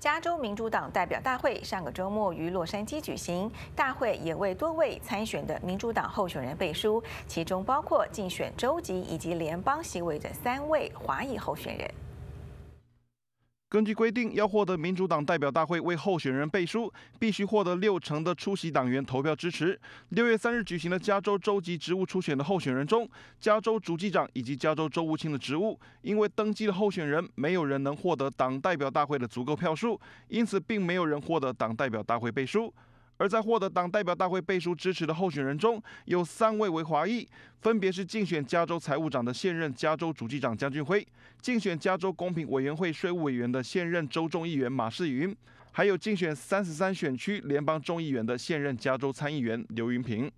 加州民主党代表大会上个周末于洛杉矶举行，大会也为多位参选的民主党候选人背书，其中包括竞选州级以及联邦席位的三位华裔候选人。根据规定，要获得民主党代表大会为候选人背书，必须获得六成的出席党员投票支持。六月三日举行的加州州级职务初选的候选人中，加州主机长以及加州州务卿的职务，因为登记的候选人没有人能获得党代表大会的足够票数，因此并没有人获得党代表大会背书。而在获得党代表大会背书支持的候选人中，有三位为华裔，分别是竞选加州财务长的现任加州主计长江俊辉，竞选加州公平委员会税务委员的现任州众议员马世云，还有竞选三十三选区联邦众议员的现任加州参议员刘云平。